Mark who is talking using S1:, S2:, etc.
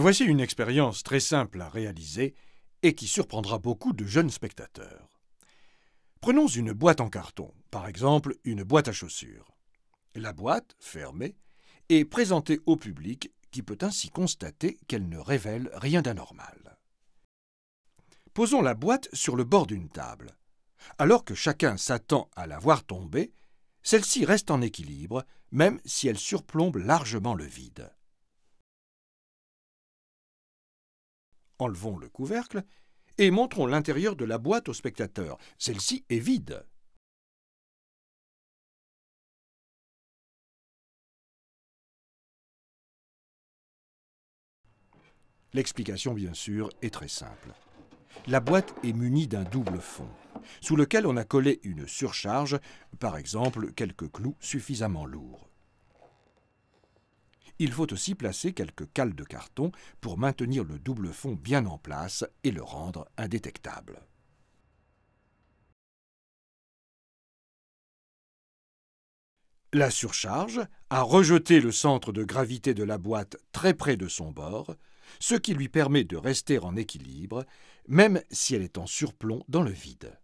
S1: Voici une expérience très simple à réaliser et qui surprendra beaucoup de jeunes spectateurs. Prenons une boîte en carton, par exemple une boîte à chaussures. La boîte, fermée, est présentée au public qui peut ainsi constater qu'elle ne révèle rien d'anormal. Posons la boîte sur le bord d'une table. Alors que chacun s'attend à la voir tomber, celle-ci reste en équilibre, même si elle surplombe largement le vide. Enlevons le couvercle et montrons
S2: l'intérieur de la boîte au spectateur. Celle-ci est vide.
S1: L'explication, bien sûr, est très simple. La boîte est munie d'un double fond, sous lequel on a collé une surcharge, par exemple quelques clous suffisamment lourds. Il faut aussi placer quelques cales de carton pour maintenir le double fond bien en place et le rendre indétectable. La surcharge a rejeté le centre de gravité de la boîte très près de son bord, ce qui lui permet de rester en équilibre, même si elle est en surplomb dans le vide.